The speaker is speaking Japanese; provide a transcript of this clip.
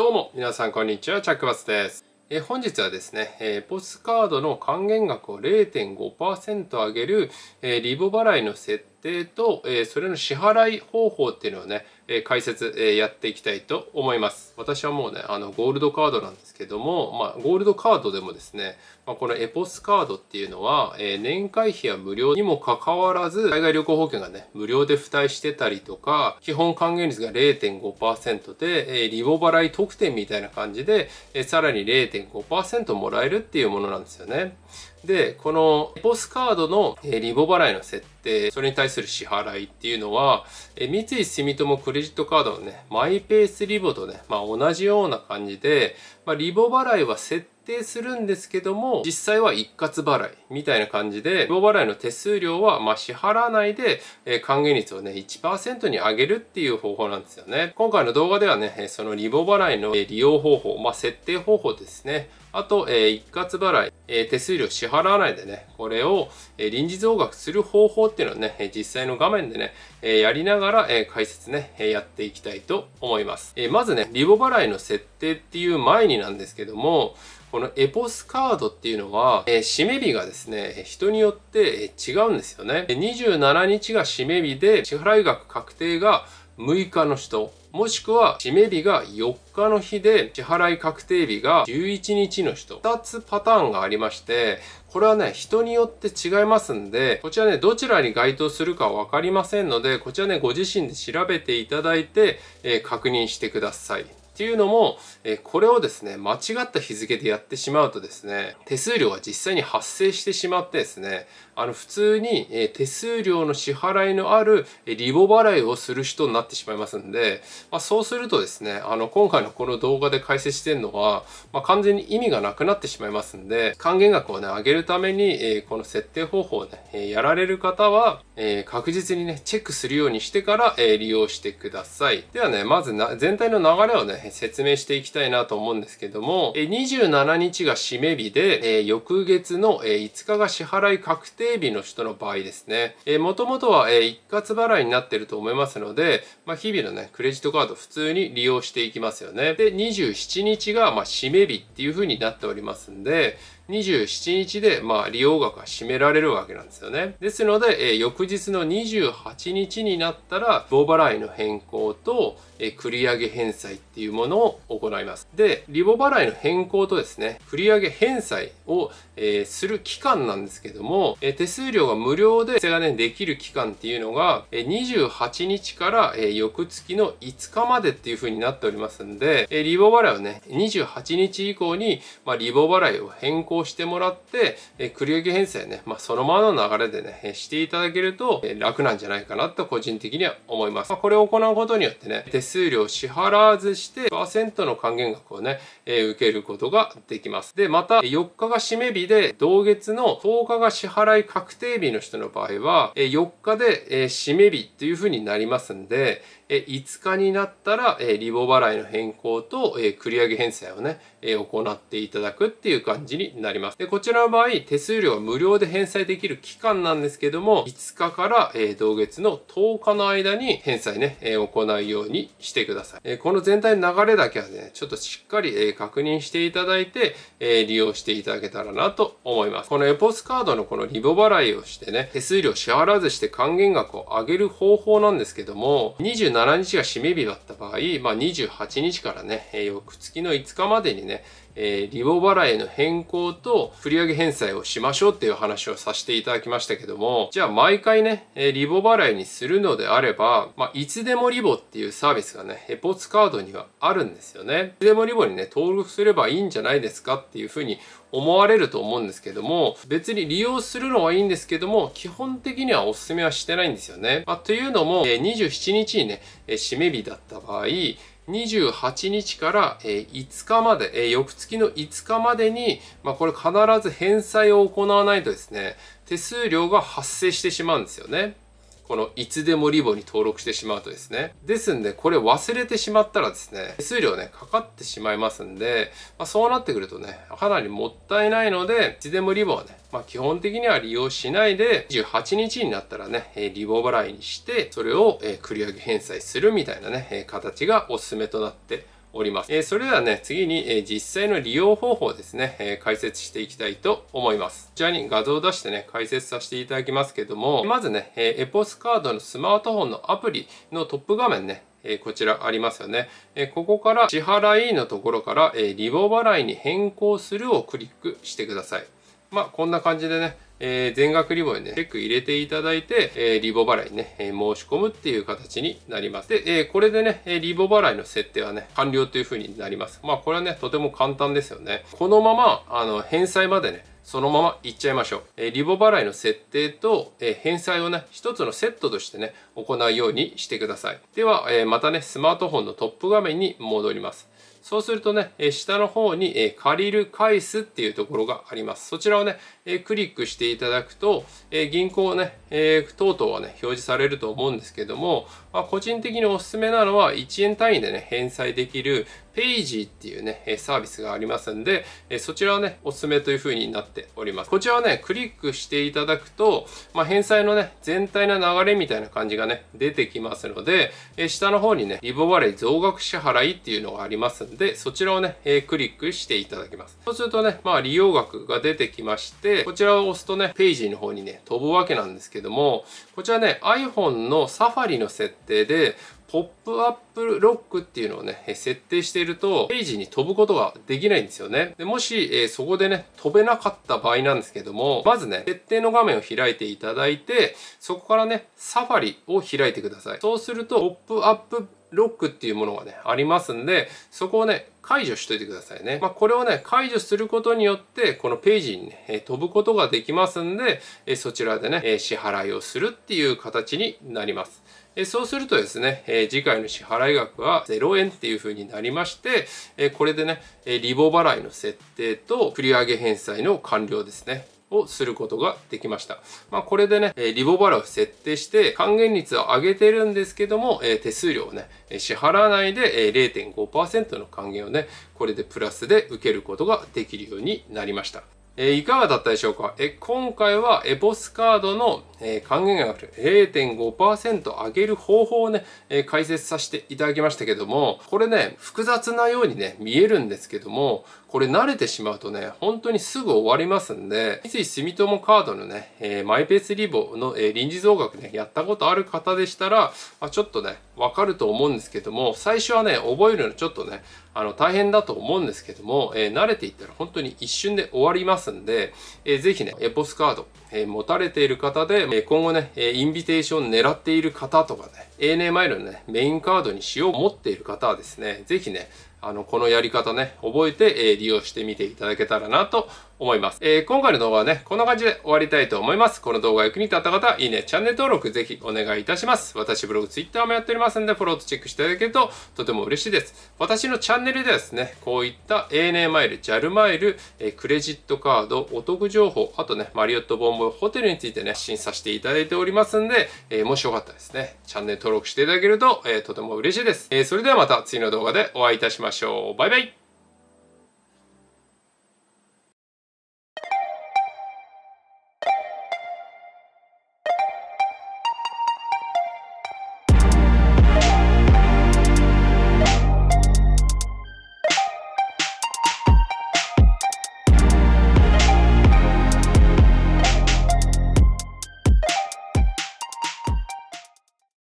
どうも、皆さんこんにちは、チャックバスです。え本日はですね、えポスカードの還元額を0.5%上げる、えリボ払いの設定と、えそれの支払い方法っていうのをね、え解説、えやっていきたいと思います。私はもうね、あの、ゴールドカードなんですけども、まあ、ゴールドカードでもですね、まあ、このエポスカードっていうのは、え年会費は無料にもかかわらず、海外旅行保険がね、無料で付帯してたりとか、基本還元率が0.5%で、えリボ払い特典みたいな感じで、えさらに0.5%もらえるっていうものなんですよね。で、このポスカードのリボ払いの設定、それに対する支払いっていうのは、三井住友クレジットカードのね、マイペースリボとね、まあ同じような感じで、まあ、リボ払いは設定定するんですけども、実際は一括払いみたいな感じで、両払いの手数料はま支払わないで、え還元率をね、1%に上げるっていう方法なんですよね。今回の動画ではね、そのリボ払いの利用方法、まあ、設定方法ですね。あと、え一括払い、え手数料支払わないでね、これを、え臨時増額する方法っていうのをね、実際の画面でね、えやりながら、え解説ね、やっていきたいと思います。えまずね、リボ払いの設定っていう前になんですけども、このエポスカードっていうのは、えー、締め日がですね、人によって違うんですよね。27日が締め日で、支払額確定が6日の人、もしくは締め日が4日の日で、支払い確定日が11日の人、2つパターンがありまして、これはね、人によって違いますんで、こちらね、どちらに該当するかわかりませんので、こちらね、ご自身で調べていただいて、えー、確認してください。っていうのも、えこれをですね、間違った日付でやってしまうとですね、手数料が実際に発生してしまってですね、あの普通に、え手数料の支払いのある、えリボ払いをする人になってしまいますんで、まあ、そうするとですね、あの今回のこの動画で解説してるのは、まあ、完全に意味がなくなってしまいますんで、還元額をね、上げるために、えこの設定方法をね、えやられる方は、え確実にね、チェックするようにしてから、え利用してください。ではね、まずな全体の流れをね、説明していきたいなと思うんですけども、え27日が締め日で、え翌月の、え5日が支払い確定定日の人の場合ですね、えもともとは、え一括払いになってると思いますので、まあ、日々のね、クレジットカード普通に利用していきますよね。で、27日が、まあ、締め日っていう風になっておりますんで、27日で、まあ、利用額が占められるわけなんですよね。ですので、えー、翌日の28日になったら、棒払いの変更と、えー、繰り上げ返済っていうものを行います。で、リボ払いの変更とですね、繰り上げ返済を、えー、する期間なんですけども、え手数料が無料で、せがね、できる期間っていうのが、え28日から、え翌月の5日までっていう風になっておりますんで、えリボ払いをね、28日以降に、まあ、リボ払いを変更をしてもらって、え繰り上げ編成ね、まあ、そのままの流れでね、していただけると、え楽なんじゃないかなと個人的には思います。まあ、これを行うことによってね、手数料支払わずして、パーセントの還元額をね、え受けることができます。で、また、4日が締め日で、同月の10日が支払い確定日の人の場合は、え4日でえ締め日というふうになりますんで、え、5日になったら、え、リボ払いの変更とえ、繰り上げ返済をね、え、行っていただくっていう感じにななります。で、こちらの場合、手数料は無料で返済できる期間なんですけども、5日から、え同月の10日の間に返済ね、え行うようにしてください。えこの全体の流れだけはね、ちょっとしっかり、え確認していただいて、え利用していただけたらなと思います。このエポスカードのこのリボ払いをしてね、手数料支払わずして還元額を上げる方法なんですけども、27日が締め日だった場合、まあ、28日からね、翌月の5日までにね、えー、リボ払いの変更と振上返済をしましょうっていう話をさせていただきましたけども、じゃあ毎回ね、えリボ払いにするのであれば、まあ、いつでもリボっていうサービスがね、ヘポツカードにはあるんですよね。いつでもリボにね、登録すればいいんじゃないですかっていうふうに思われると思うんですけども、別に利用するのはいいんですけども、基本的にはお勧めはしてないんですよね。まあ、というのも、え27日にね、え締め日だった場合、28日から、え5日まで、え翌月の5日までに、まあ、これ必ず返済を行わないとですね、手数料が発生してしまうんですよね。このいつでもリボに登録してしまうとですね。ですんで、これ忘れてしまったらですね、手数料ね、かかってしまいますんで、まあ、そうなってくるとね、かなりもったいないので、いつでもリボはね、まあ、基本的には利用しないで、28日になったらね、リボ払いにして、それを繰り上げ返済するみたいなね、形がおすすめとなっております。えそれではね、次に、え実際の利用方法ですね、え解説していきたいと思います。こちらに画像を出してね、解説させていただきますけども、まずね、えエポスカードのスマートフォンのアプリのトップ画面ね、えこちらありますよね。えここから支払いのところから、えリボ払いに変更するをクリックしてください。まあ、こんな感じでね、えー、全額リボにね、チェック入れていただいて、えー、リボ払いにね、えー、申し込むっていう形になります。で、えー、これでね、リボ払いの設定はね、完了というふうになります。まあ、これはね、とても簡単ですよね。このまま、あの、返済までね、そのままいっちゃいましょう。えリボ払いの設定と、え返済をね、一つのセットとしてね、行うようにしてください。では、えまたね、スマートフォンのトップ画面に戻ります。そうするとね、下の方に、借りる、返すっていうところがあります。そちらをね、えー、クリックしていただくと、えー、銀行ね、えー、等々はね、表示されると思うんですけども、まあ、個人的におすすめなのは1円単位でね、返済できるペイジーっていうね、サービスがありますんで、そちらはね、おすすめという風になっております。こちらはね、クリックしていただくと、まあ、返済のね、全体の流れみたいな感じがね、出てきますので、下の方にね、リボ払い増額支払いっていうのがありますんで、そちらをね、クリックしていただきます。そうするとね、まあ、利用額が出てきまして、、こちらを押すとね、ページの方にね、飛ぶわけなんですけども、こちらね、iPhone の Safari の設定で、ポップアップロックっていうのをね、設定していると、ページに飛ぶことができないんですよね。でもし、えー、そこでね、飛べなかった場合なんですけども、まずね、設定の画面を開いていただいて、そこからね、サファリを開いてください。そうすると、ポップアップロックっていうものがね、ありますんで、そこをね、解除しといてくださいね。まあ、これをね、解除することによって、このページにね、え飛ぶことができますんで、えそちらでね、え支払いをするっていう形になります。えそうするとですね、え次回の支払い額は0円っていう風になりまして、えこれでね、えリボ払いの設定と繰り上げ返済の完了ですね。をすることができました。まあ、これでね、リボ払を設定して還元率を上げてるんですけども、え手数料をね、支払わないで0.5%の還元をね、これでプラスで受けることができるようになりました。えいかがだったでしょうかえ今回はエボスカードの、え還元額0.5%上げる方法をね、え解説させていただきましたけども、これね、複雑なようにね、見えるんですけども、これ慣れてしまうとね、本当にすぐ終わりますんで、三井住友カードのね、えー、マイペースリボの、えー、臨時増額ね、やったことある方でしたら、まあ、ちょっとね、わかると思うんですけども、最初はね、覚えるのちょっとね、あの、大変だと思うんですけども、えー、慣れていったら本当に一瞬で終わりますんで、えー、ぜひね、エポスカード、えー、持たれている方で、え今後ね、えインビテーション狙っている方とかね、ANA マイルのね、メインカードにしよう持っている方はですね、ぜひね、あの、このやり方ね、覚えて、え利用してみていただけたらなと思います。えー、今回の動画はね、こんな感じで終わりたいと思います。この動画が役に立った方、いいね、チャンネル登録ぜひお願いいたします。私ブログ、ツイッターもやっておりますんで、フォローとチェックしていただけるととても嬉しいです。私のチャンネルではですね、こういった ANA マイル、JAL マイル、えクレジットカード、お得情報、あとね、マリオットボンボンホテルについてね、発信させていただいておりますんで、えー、もしよかったらですね、チャンネル登録していただけると、えー、とても嬉しいです。えー、それではまた次の動画でお会いいたしましょう。バイバイ